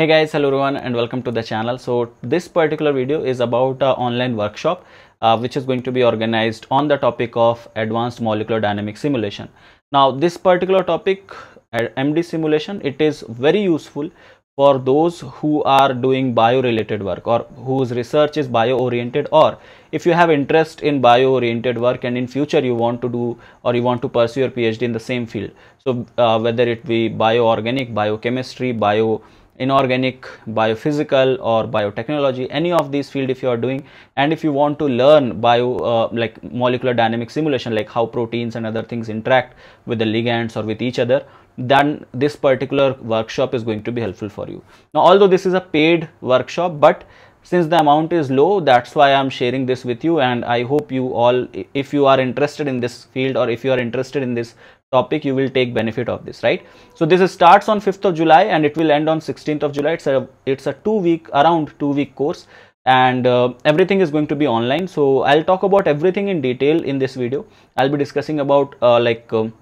hey guys hello everyone and welcome to the channel so this particular video is about an online workshop uh, which is going to be organized on the topic of advanced molecular dynamic simulation now this particular topic uh, md simulation it is very useful for those who are doing bio related work or whose research is bio oriented or if you have interest in bio oriented work and in future you want to do or you want to pursue your phd in the same field so uh, whether it be bioorganic biochemistry bio inorganic biophysical or biotechnology any of these field if you are doing and if you want to learn bio uh, like molecular dynamic simulation like how proteins and other things interact with the ligands or with each other then this particular workshop is going to be helpful for you now although this is a paid workshop but since the amount is low that's why i'm sharing this with you and i hope you all if you are interested in this field or if you are interested in this topic you will take benefit of this right so this starts on 5th of july and it will end on 16th of july it's a it's a two week around two week course and uh, everything is going to be online so i'll talk about everything in detail in this video i'll be discussing about uh, like um,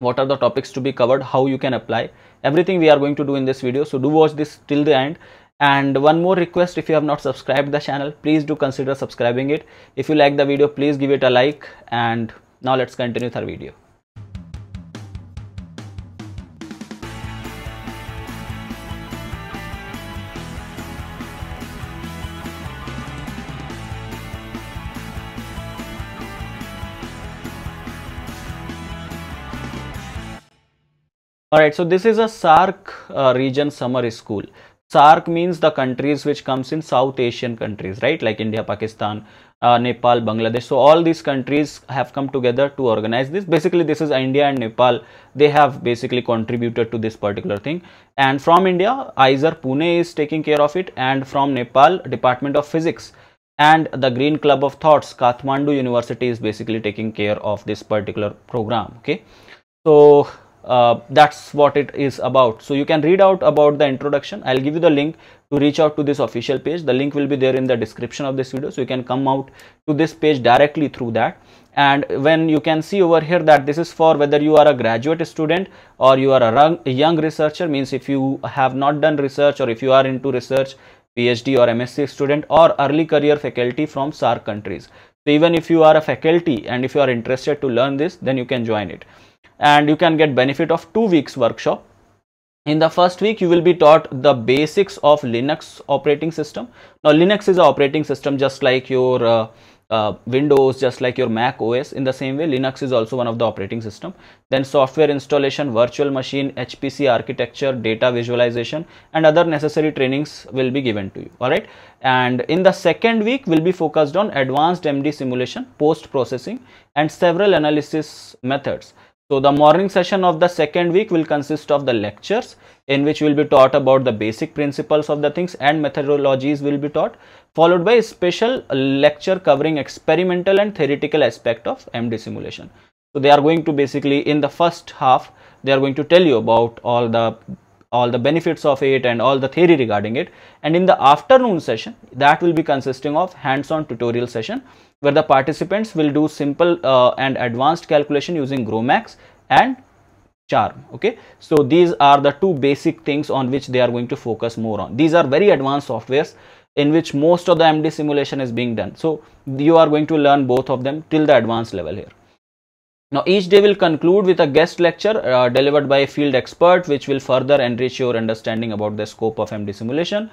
what are the topics to be covered how you can apply everything we are going to do in this video so do watch this till the end and one more request if you have not subscribed the channel please do consider subscribing it if you like the video please give it a like and now let's continue with our video Alright, so this is a Sark uh, region summer school. SARC means the countries which comes in South Asian countries, right? Like India, Pakistan, uh, Nepal, Bangladesh. So all these countries have come together to organize this. Basically, this is India and Nepal. They have basically contributed to this particular thing. And from India, Iser Pune is taking care of it and from Nepal, Department of Physics and the Green Club of Thoughts, Kathmandu University is basically taking care of this particular program. Okay. So uh, that's what it is about so you can read out about the introduction i'll give you the link to reach out to this official page the link will be there in the description of this video so you can come out to this page directly through that and when you can see over here that this is for whether you are a graduate student or you are a young researcher means if you have not done research or if you are into research phd or msc student or early career faculty from SAR countries so even if you are a faculty and if you are interested to learn this then you can join it and you can get benefit of two weeks workshop in the first week you will be taught the basics of linux operating system now linux is an operating system just like your uh, uh, windows just like your mac os in the same way linux is also one of the operating system then software installation virtual machine hpc architecture data visualization and other necessary trainings will be given to you all right and in the second week will be focused on advanced md simulation post processing and several analysis methods so the morning session of the second week will consist of the lectures in which will be taught about the basic principles of the things and methodologies will be taught followed by a special lecture covering experimental and theoretical aspect of MD simulation. So they are going to basically in the first half they are going to tell you about all the all the benefits of it and all the theory regarding it and in the afternoon session that will be consisting of hands-on tutorial session where the participants will do simple uh, and advanced calculation using Gromax and charm okay so these are the two basic things on which they are going to focus more on these are very advanced softwares in which most of the md simulation is being done so you are going to learn both of them till the advanced level here now, each day will conclude with a guest lecture uh, delivered by a field expert, which will further enrich your understanding about the scope of MD simulation.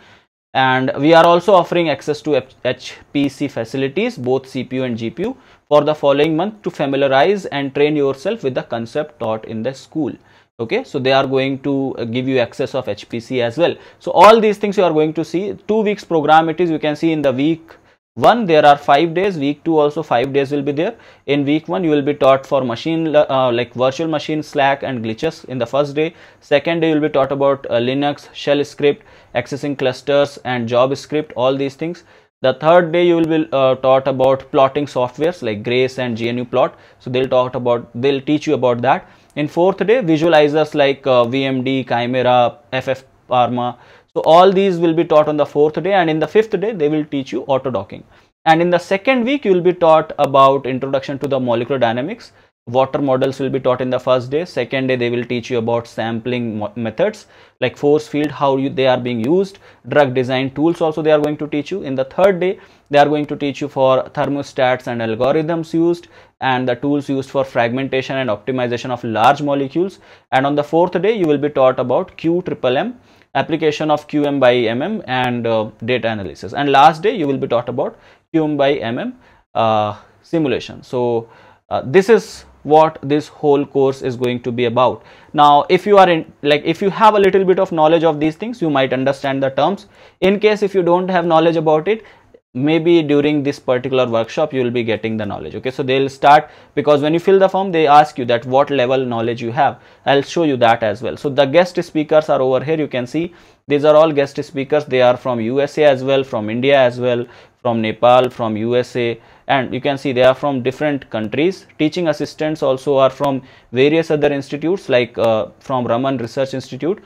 And we are also offering access to HPC facilities, both CPU and GPU, for the following month to familiarize and train yourself with the concept taught in the school okay so they are going to uh, give you access of hpc as well so all these things you are going to see two weeks program it is you can see in the week 1 there are 5 days week 2 also 5 days will be there in week 1 you will be taught for machine uh, uh, like virtual machine slack and glitches in the first day second day you will be taught about uh, linux shell script accessing clusters and job script all these things the third day you will be uh, taught about plotting softwares like grace and gnu plot so they'll talk about they'll teach you about that in fourth day visualizers like uh, vmd chimera ff Parma, so all these will be taught on the fourth day and in the fifth day they will teach you auto-docking. And in the second week you will be taught about introduction to the molecular dynamics. Water models will be taught in the first day. Second day they will teach you about sampling methods like force field, how you, they are being used, drug design tools also they are going to teach you. In the third day they are going to teach you for thermostats and algorithms used and the tools used for fragmentation and optimization of large molecules. And on the fourth day you will be taught about QMMM application of QM by MM and uh, data analysis. And last day you will be taught about QM by MM uh, simulation. So uh, this is what this whole course is going to be about. Now if you are in like if you have a little bit of knowledge of these things you might understand the terms. In case if you don't have knowledge about it maybe during this particular workshop you will be getting the knowledge okay so they'll start because when you fill the form they ask you that what level knowledge you have i'll show you that as well so the guest speakers are over here you can see these are all guest speakers they are from usa as well from india as well from nepal from usa and you can see they are from different countries teaching assistants also are from various other institutes like uh, from raman research institute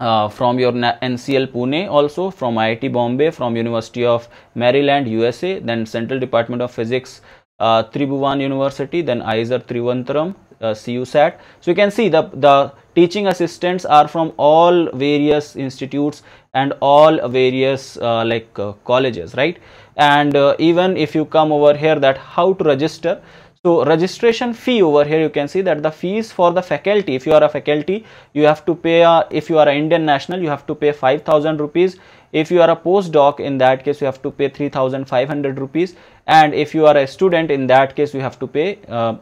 uh, from your NCL Pune also from IIT Bombay from University of Maryland USA then Central Department of Physics uh, Tribhuvan University then Iser Trivandrum uh, CUSAT so you can see the the teaching assistants are from all various institutes and all various uh, like uh, colleges right and uh, even if you come over here that how to register so registration fee over here you can see that the fees for the faculty if you are a faculty you have to pay a, if you are an indian national you have to pay 5000 rupees if you are a postdoc in that case you have to pay 3500 rupees and if you are a student in that case you have to pay uh,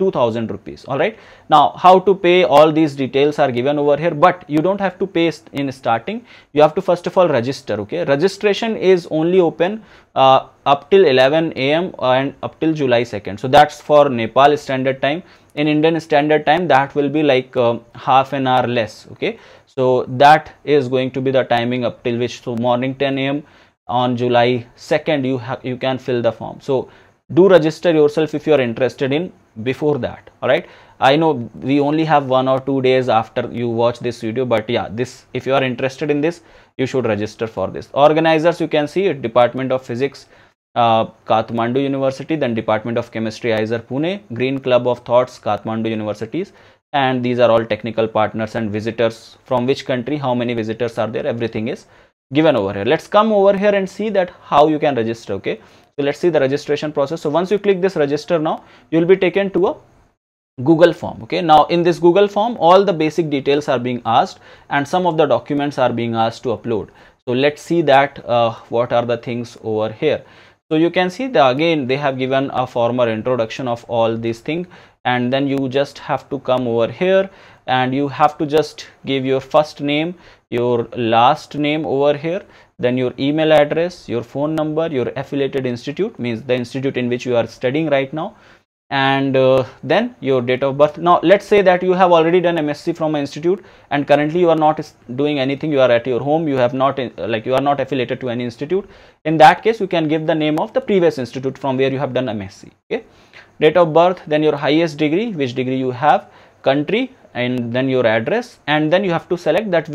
2000 rupees all right now how to pay all these details are given over here but you don't have to pay in starting you have to first of all register okay registration is only open uh, up till 11 am and up till july 2nd so that's for nepal standard time in indian standard time that will be like uh, half an hour less okay so that is going to be the timing up till which so morning 10 am on july 2nd you you can fill the form so do register yourself if you are interested in before that all right i know we only have one or two days after you watch this video but yeah this if you are interested in this you should register for this organizers you can see it department of physics uh, kathmandu university then department of chemistry Iser pune green club of thoughts kathmandu universities and these are all technical partners and visitors from which country how many visitors are there everything is given over here let's come over here and see that how you can register okay so let's see the registration process so once you click this register now you will be taken to a google form okay now in this google form all the basic details are being asked and some of the documents are being asked to upload so let's see that uh, what are the things over here so you can see the again they have given a former introduction of all these things and then you just have to come over here and you have to just give your first name your last name over here then your email address your phone number your affiliated institute means the institute in which you are studying right now and uh, then your date of birth. Now, let us say that you have already done MSc from an institute and currently you are not doing anything, you are at your home, you have not uh, like you are not affiliated to any institute. In that case, you can give the name of the previous institute from where you have done MSc. Okay? Date of birth, then your highest degree, which degree you have, country and then your address and then you have to select that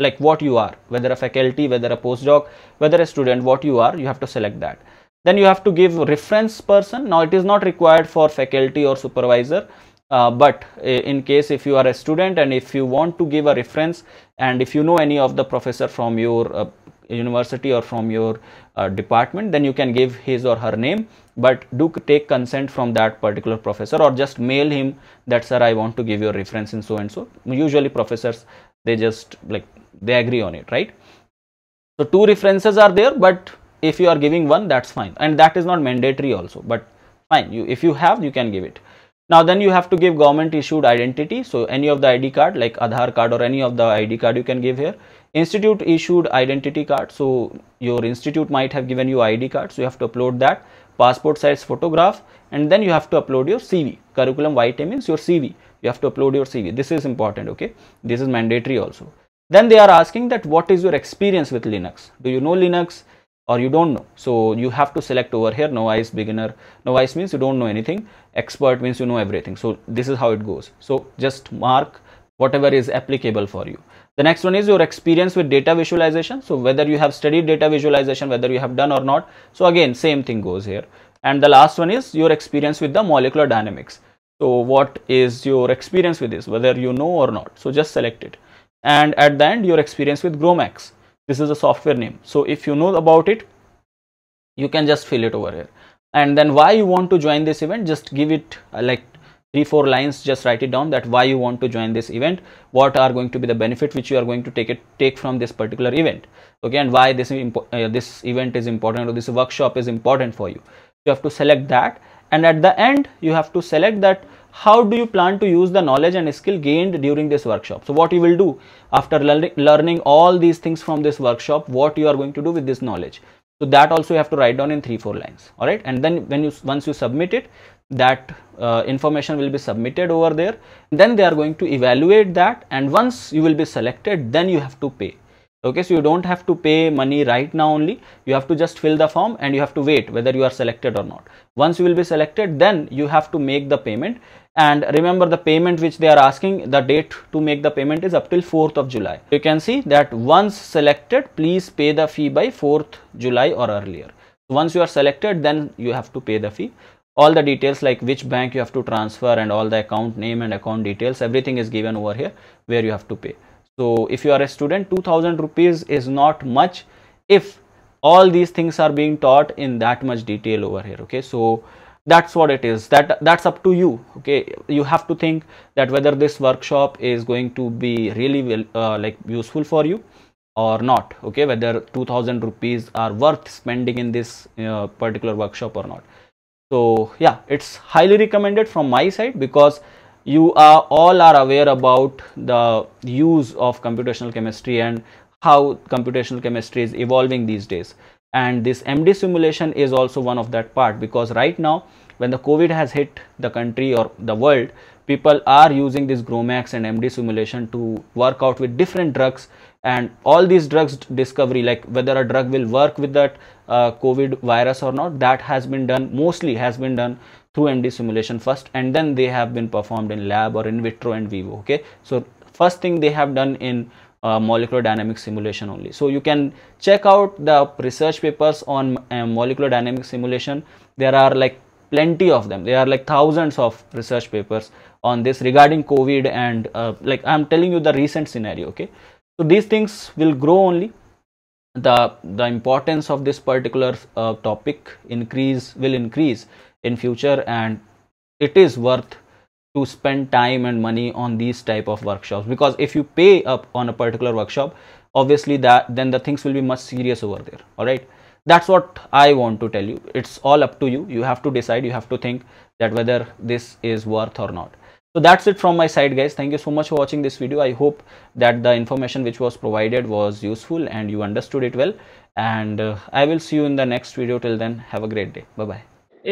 like what you are, whether a faculty, whether a postdoc, whether a student, what you are, you have to select that then you have to give reference person. Now it is not required for faculty or supervisor. Uh, but uh, in case if you are a student and if you want to give a reference and if you know any of the professor from your uh, university or from your uh, department then you can give his or her name but do take consent from that particular professor or just mail him that sir i want to give your reference in so and so usually professors they just like they agree on it right so two references are there but if you are giving one that's fine and that is not mandatory also but fine you if you have you can give it now then you have to give government issued identity so any of the id card like aadhar card or any of the id card you can give here institute issued identity card so your institute might have given you id card so you have to upload that passport size photograph and then you have to upload your cv curriculum vitae means your cv you have to upload your cv this is important okay this is mandatory also then they are asking that what is your experience with linux do you know linux or you don't know so you have to select over here novice beginner novice means you don't know anything expert means you know everything so this is how it goes so just mark whatever is applicable for you the next one is your experience with data visualization so whether you have studied data visualization whether you have done or not so again same thing goes here and the last one is your experience with the molecular dynamics so what is your experience with this whether you know or not so just select it and at the end your experience with gromax this is a software name so if you know about it you can just fill it over here and then why you want to join this event just give it uh, like three four lines just write it down that why you want to join this event what are going to be the benefit which you are going to take it take from this particular event okay and why this uh, this event is important or this workshop is important for you you have to select that and at the end you have to select that how do you plan to use the knowledge and skill gained during this workshop so what you will do after learning all these things from this workshop what you are going to do with this knowledge so that also you have to write down in three four lines all right and then when you once you submit it that uh, information will be submitted over there then they are going to evaluate that and once you will be selected then you have to pay okay so you don't have to pay money right now only you have to just fill the form and you have to wait whether you are selected or not once you will be selected then you have to make the payment and remember the payment which they are asking the date to make the payment is up till 4th of July. You can see that once selected please pay the fee by 4th July or earlier. Once you are selected then you have to pay the fee. All the details like which bank you have to transfer and all the account name and account details everything is given over here where you have to pay. So if you are a student 2000 rupees is not much if all these things are being taught in that much detail over here okay so that's what it is that that's up to you okay you have to think that whether this workshop is going to be really well, uh, like useful for you or not okay whether 2000 rupees are worth spending in this uh, particular workshop or not so yeah it's highly recommended from my side because you are all are aware about the use of computational chemistry and how computational chemistry is evolving these days and this MD simulation is also one of that part because right now when the COVID has hit the country or the world, people are using this Gromax and MD simulation to work out with different drugs and all these drugs discovery like whether a drug will work with that uh, COVID virus or not that has been done mostly has been done through MD simulation first and then they have been performed in lab or in vitro and vivo okay so first thing they have done in uh, molecular dynamic simulation only. So you can check out the research papers on uh, molecular dynamic simulation. There are like plenty of them. There are like thousands of research papers on this regarding COVID and uh, like I'm telling you the recent scenario. Okay, so these things will grow only. The the importance of this particular uh, topic increase will increase in future and it is worth to spend time and money on these type of workshops because if you pay up on a particular workshop obviously that then the things will be much serious over there all right that's what i want to tell you it's all up to you you have to decide you have to think that whether this is worth or not so that's it from my side guys thank you so much for watching this video i hope that the information which was provided was useful and you understood it well and uh, i will see you in the next video till then have a great day bye bye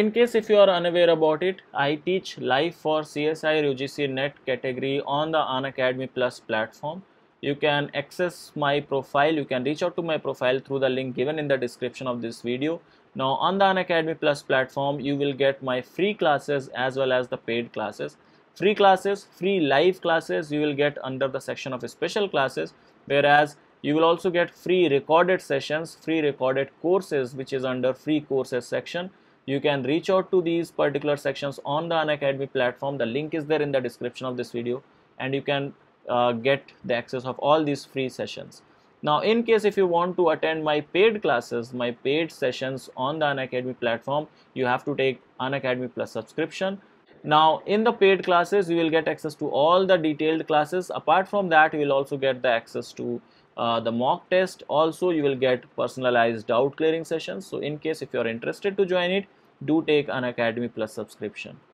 in case if you are unaware about it, I teach live for CSI UGC NET category on the Unacademy Plus platform. You can access my profile, you can reach out to my profile through the link given in the description of this video. Now on the Unacademy Plus platform, you will get my free classes as well as the paid classes. Free classes, free live classes you will get under the section of special classes whereas you will also get free recorded sessions, free recorded courses which is under free courses section you can reach out to these particular sections on the unacademy platform the link is there in the description of this video and you can uh, get the access of all these free sessions now in case if you want to attend my paid classes my paid sessions on the unacademy platform you have to take unacademy plus subscription now in the paid classes you will get access to all the detailed classes apart from that you will also get the access to uh, the mock test also you will get personalized doubt clearing sessions so in case if you are interested to join it do take an academy plus subscription